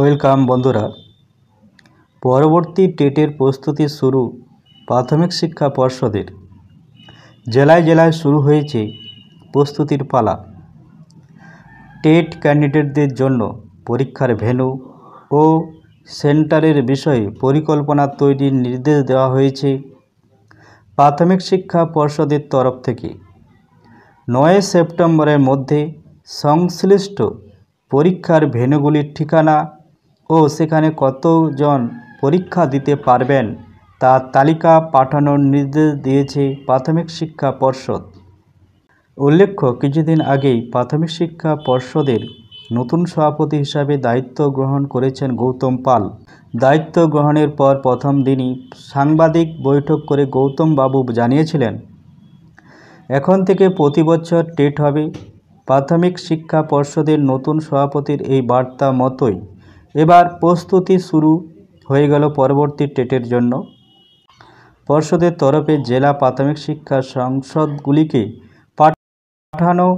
welcome বন্ধুরা পরবর্তী টেটের প্রস্তুতি শুরু প্রাথমিক শিক্ষা পর্ষদের জেলায় জেলায় শুরু হয়েছে প্রস্তুতির পালা টেট ক্যান্ডিডেটদের জন্য পরীক্ষার ভেন্যু ও সেন্টারের বিষয়ে পরিকল্পনা তৈরির নির্দেশ দেওয়া হয়েছে প্রাথমিক শিক্ষা পর্ষদের তরফ থেকে নয় সেপ্টেম্বরের মধ্যে সংশ্লিষ্ট পরীক্ষার ভেন্যুগুলির ঠিকানা ও সেখানে কতজন পরীক্ষা দিতে পারবেন তার তালিকা পাঠানোর নির্দেশ দিয়েছে প্রাথমিক শিক্ষা পর্ষদ উল্লেখ্য কিছুদিন আগেই প্রাথমিক শিক্ষা পর্ষদের নতুন সভাপতি হিসাবে দায়িত্ব গ্রহণ করেছেন গৌতম পাল দায়িত্ব গ্রহণের পর প্রথম দিনই সাংবাদিক বৈঠক করে গৌতম বাবু জানিয়েছিলেন এখন থেকে প্রতি বছর টেট হবে প্রাথমিক শিক্ষা পর্ষদের নতুন সভাপতির এই বার্তা মতোই এবার প্রস্তুতি শুরু হয়ে গেল পরবর্তী টেটের জন্য পর্ষদের তরফে জেলা প্রাথমিক শিক্ষা সংসদগুলিকে পাঠানো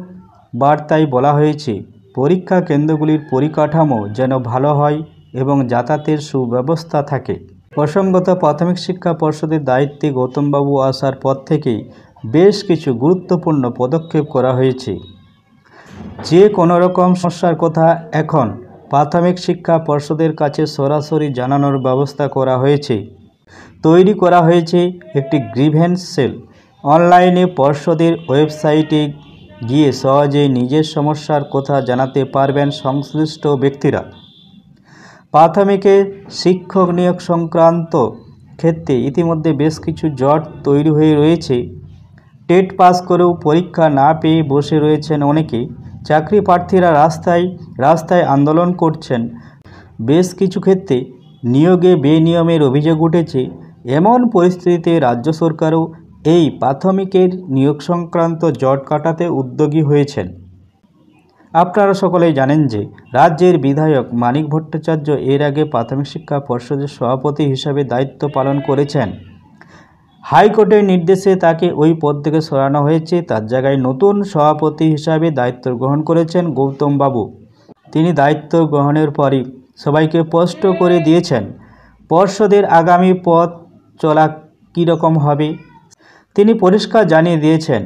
বার্তায় বলা হয়েছে পরীক্ষা কেন্দ্রগুলির পরিকাঠামো যেন ভালো হয় এবং যাতায়াতের সুব্যবস্থা থাকে প্রসঙ্গত প্রাথমিক শিক্ষা পর্ষদের দায়িত্বে গৌতমবাবু আসার পর থেকেই বেশ কিছু গুরুত্বপূর্ণ পদক্ষেপ করা হয়েছে যে কোনো রকম সমস্যার কথা এখন প্রাথমিক শিক্ষা পর্ষদের কাছে সরাসরি জানানোর ব্যবস্থা করা হয়েছে তৈরি করা হয়েছে একটি গ্রিভেন্স সেল অনলাইনে পর্ষদের ওয়েবসাইটে গিয়ে সহজেই নিজের সমস্যার কথা জানাতে পারবেন সংশ্লিষ্ট ব্যক্তিরা প্রাথমিকে শিক্ষক নিয়োগ সংক্রান্ত ক্ষেত্রে ইতিমধ্যে বেশ কিছু জট তৈরি হয়ে রয়েছে টেট পাস করেও পরীক্ষা না পেয়ে বসে রয়েছেন অনেকে চাকরি প্রার্থীরা রাস্তায় রাস্তায় আন্দোলন করছেন বেশ কিছু ক্ষেত্রে নিয়োগে বেনিয়মের অভিযোগ উঠেছে এমন পরিস্থিতিতে রাজ্য সরকারও এই প্রাথমিকের নিয়োগ সংক্রান্ত জট কাটাতে উদ্যোগী হয়েছেন আপনারা সকলেই জানেন যে রাজ্যের বিধায়ক মানিক ভট্টাচার্য এর আগে প্রাথমিক শিক্ষা পর্ষদের সভাপতি হিসাবে দায়িত্ব পালন করেছেন হাইকোর্টের নির্দেশে তাকে ওই পদ থেকে সরানো হয়েছে তার জায়গায় নতুন সভাপতি হিসাবে দায়িত্ব গ্রহণ করেছেন গৌতম বাবু তিনি দায়িত্ব গ্রহণের পরই সবাইকে স্পষ্ট করে দিয়েছেন পর্ষদের আগামী পথ চলা কীরকম হবে তিনি পরিষ্কার জানিয়ে দিয়েছেন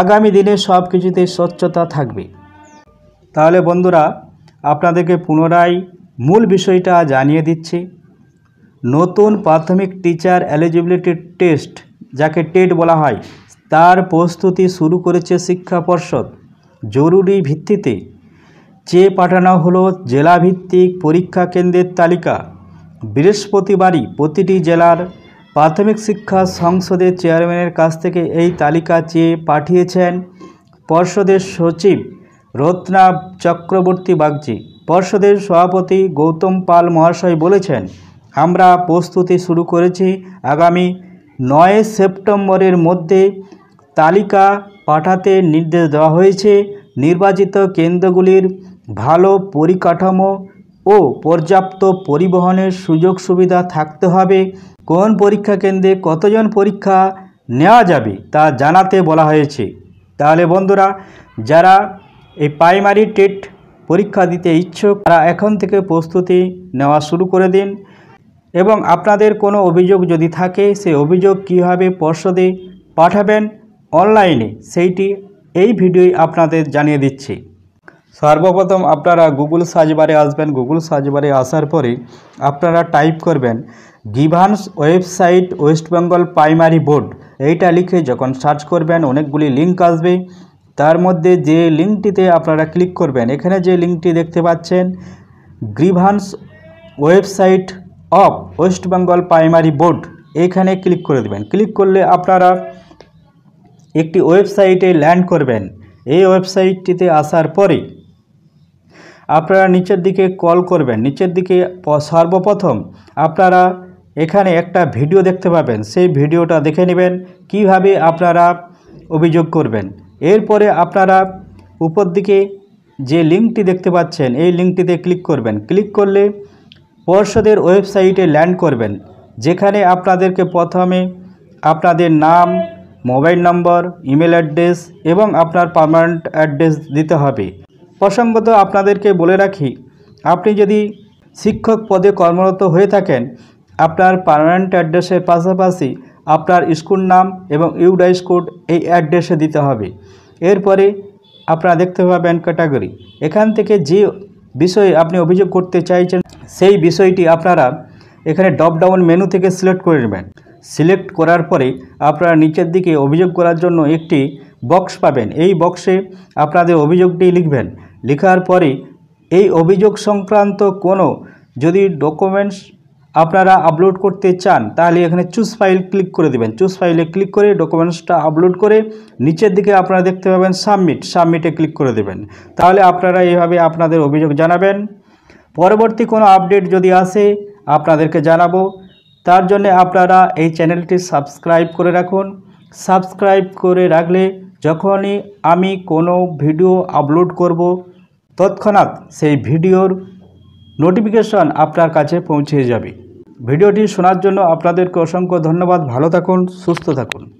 আগামী দিনে সব কিছুতে স্বচ্ছতা থাকবে তাহলে বন্ধুরা আপনাদেরকে পুনরায় মূল বিষয়টা জানিয়ে দিচ্ছি নতুন প্রাথমিক টিচার এলিজিবিলিটি টেস্ট যাকে টেট বলা হয় তার প্রস্তুতি শুরু করেছে শিক্ষা পর্ষদ জরুরি ভিত্তিতে চেয়ে পাঠানো হলো জেলাভিত্তিক পরীক্ষা কেন্দ্রের তালিকা বৃহস্পতিবারই প্রতিটি জেলার প্রাথমিক শিক্ষা সংসদের চেয়ারম্যানের কাছ থেকে এই তালিকা চেয়ে পাঠিয়েছেন পর্ষদের সচিব রত্না চক্রবর্তী বাগজি পর্ষদের সভাপতি গৌতম পাল মহাশয় বলেছেন আমরা প্রস্তুতি শুরু করেছি আগামী নয় সেপ্টেম্বরের মধ্যে তালিকা পাঠাতে নির্দেশ দেওয়া হয়েছে নির্বাচিত কেন্দ্রগুলির ভালো পরিকাঠামো ও পর্যাপ্ত পরিবহনের সুযোগ সুবিধা থাকতে হবে কোন পরীক্ষা কেন্দ্রে কতজন পরীক্ষা নেওয়া যাবে তা জানাতে বলা হয়েছে তাহলে বন্ধুরা যারা এই প্রাইমারি টেট পরীক্ষা দিতে ইচ্ছুক তারা এখন থেকে প্রস্তুতি নেওয়া শুরু করে দিন এবং আপনাদের কোনো অভিযোগ যদি থাকে সেই অভিযোগ কীভাবে পর্ষদে পাঠাবেন অনলাইনে সেইটি এই ভিডিওই আপনাদের জানিয়ে দিচ্ছি সর্বপ্রথম আপনারা গুগল সার্চবারে আসবেন গুগল সার্চবারে আসার পরে আপনারা টাইপ করবেন grievance website west Bengal primary board এইটা লিখে যখন সার্চ করবেন অনেকগুলি লিঙ্ক আসবে তার মধ্যে যে লিঙ্কটিতে আপনারা ক্লিক করবেন এখানে যে লিঙ্কটি দেখতে পাচ্ছেন grievance website of west Bengal primary board এখানে ক্লিক করে দেবেন ক্লিক করলে আপনারা একটি ওয়েবসাইটে ল্যান্ড করবেন এই ওয়েবসাইটটিতে আসার পরে আপনারা নিচের দিকে কল করবেন নিচের দিকে সর্বপ্রথম আপনারা এখানে একটা ভিডিও দেখতে পাবেন সেই ভিডিওটা দেখে নেবেন কিভাবে আপনারা অভিযোগ করবেন এরপরে আপনারা উপর দিকে যে লিঙ্কটি দেখতে পাচ্ছেন এই লিঙ্কটিতে ক্লিক করবেন ক্লিক করলে পর্ষদের ওয়েবসাইটে ল্যান্ড করবেন যেখানে আপনাদেরকে প্রথমে আপনাদের নাম মোবাইল নম্বর ইমেল অ্যাড্রেস এবং আপনার পারমানেন্ট অ্যাড্রেস দিতে হবে প্রসঙ্গত আপনাদেরকে বলে রাখি আপনি যদি শিক্ষক পদে কর্মরত হয়ে থাকেন আপনার পারমানেন্ট অ্যাড্রেসের পাশাপাশি আপনার স্কুল নাম এবং ইউডাইস কোড এই অ্যাড্রেসে দিতে হবে এরপরে আপনারা দেখতে পাবেন ক্যাটাগরি এখান থেকে যে বিষয়ে আপনি অভিযোগ করতে চাইছেন সেই বিষয়টি আপনারা এখানে ডপ ডাউন মেনু থেকে সিলেক্ট করে নেবেন সিলেক্ট করার পরে আপনারা নিচের দিকে অভিযোগ করার জন্য একটি বক্স পাবেন এই বক্সে আপনাদের অভিযোগটি লিখবেন লেখার পরে এই অভিযোগ সংক্রান্ত কোনো যদি ডকুমেন্টস আপনারা আপলোড করতে চান তাহলে এখানে চুজ ফাইল ক্লিক করে দেবেন চুজ ফাইলে ক্লিক করে ডকুমেন্টসটা আপলোড করে নিচের দিকে আপনারা দেখতে পাবেন সাবমিট সাবমিটে ক্লিক করে দেবেন তাহলে আপনারা এইভাবে আপনাদের অভিযোগ জানাবেন পরবর্তী কোনো আপডেট যদি আসে আপনাদেরকে জানাবো তার জন্য আপনারা এই চ্যানেলটি সাবস্ক্রাইব করে রাখুন সাবস্ক্রাইব করে রাখলে যখনই আমি কোনো ভিডিও আপলোড করব তৎক্ষণাৎ সেই ভিডিওর নোটিফিকেশন আপনার কাছে পৌঁছে যাবে ভিডিওটি শোনার জন্য আপনাদেরকে অসংখ্য ধন্যবাদ ভালো থাকুন সুস্থ থাকুন